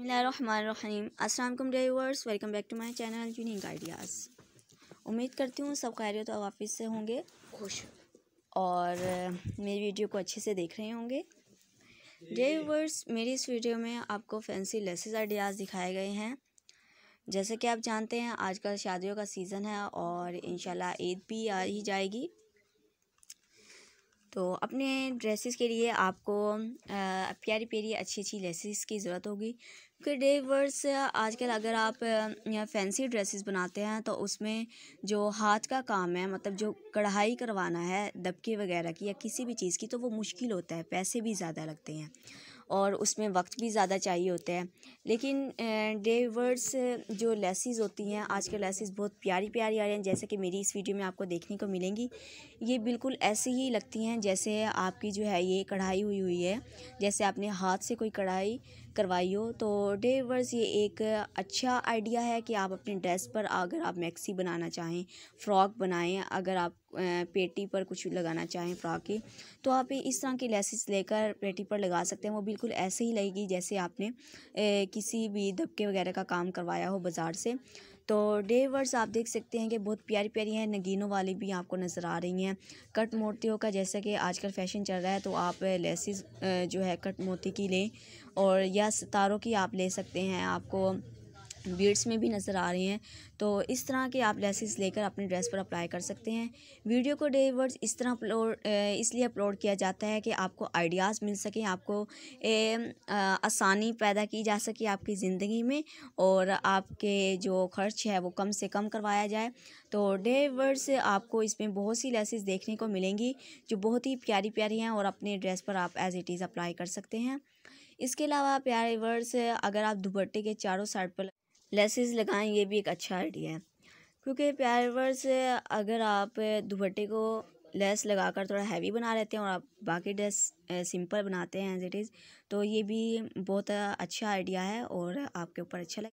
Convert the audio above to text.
अस्सलाम असल डेवर्स welcome back to my channel Unique Ideas उम्मीद करती हूँ सब खैरियत और वापस से होंगे खुश और मेरी वीडियो को अच्छे से देख रहे होंगे डेवर्स मेरी इस वीडियो में आपको फैंसी लेसेस आइडियाज़ दिखाए गए हैं जैसे कि आप जानते हैं आजकल शादियों का सीज़न है और इन ईद भी आ ही जाएगी तो अपने ड्रेसेस के लिए आपको आ, प्यारी प्यारी अच्छी अच्छी लेसेस की ज़रूरत होगी क्योंकि डेवर्स आजकल अगर आप फैंसी ड्रेसेस बनाते हैं तो उसमें जो हाथ का काम है मतलब जो कढ़ाई करवाना है दबके वगैरह की या किसी भी चीज़ की तो वो मुश्किल होता है पैसे भी ज़्यादा लगते हैं और उसमें वक्त भी ज़्यादा चाहिए होता है लेकिन डेवर्स जो लेसिस होती हैं आज के लेसिस बहुत प्यारी प्यारी आ रही हैं जैसे कि मेरी इस वीडियो में आपको देखने को मिलेंगी ये बिल्कुल ऐसी ही लगती हैं जैसे आपकी जो है ये कढ़ाई हुई हुई है जैसे आपने हाथ से कोई कढ़ाई करवाई हो तो डेवर्स ये एक अच्छा आइडिया है कि आप अपने ड्रेस पर अगर आप मैक्सी बनाना चाहें फ़्रॉक बनाएं अगर आप पेटी पर कुछ लगाना चाहें फ्रॉक की तो आप इस तरह की लेसिस लेकर पेटी पर लगा सकते हैं वो बिल्कुल ऐसे ही लगेगी जैसे आपने ए, किसी भी दबके वगैरह का काम करवाया हो बाज़ार से तो डे वर्ड्स आप देख सकते हैं कि बहुत प्यारी प्यारी हैं नगीनों वाली भी आपको नज़र आ रही हैं कट मोतियों का जैसा कि आजकल फैशन चल रहा है तो आप लेसिस जो है कट मोती की लें और या सितारों की आप ले सकते हैं आपको बीड्स में भी नज़र आ रही हैं तो इस तरह के आप लेसेस लेकर अपने ड्रेस पर अप्लाई कर सकते हैं वीडियो को डे वर्ड्स इस तरह अपलोड इसलिए अपलोड किया जाता है कि आपको आइडियाज़ मिल सकें आपको ए, आ, आसानी पैदा की जा सके आपकी ज़िंदगी में और आपके जो खर्च है वो कम से कम करवाया जाए तो डे वर्ड्स आपको इसमें बहुत सी लेसेस देखने को मिलेंगी जो बहुत ही प्यारी प्यारी हैं और अपने ड्रेस पर आप एज़ इट इज़ अप्लाई कर सकते हैं इसके अलावा प्यारे वर्ड्स अगर आप दुपट्टे के चारों साइड पर लेसेस लगाएं ये भी एक अच्छा आइडिया है क्योंकि प्यार अगर आप दुपट्टे को लेस लगाकर थोड़ा हैवी बना लेते हैं और आप बाकी ड्रेस सिंपल बनाते हैं एज़ इट इज़ तो ये भी बहुत अच्छा आइडिया है और आपके ऊपर अच्छा लगे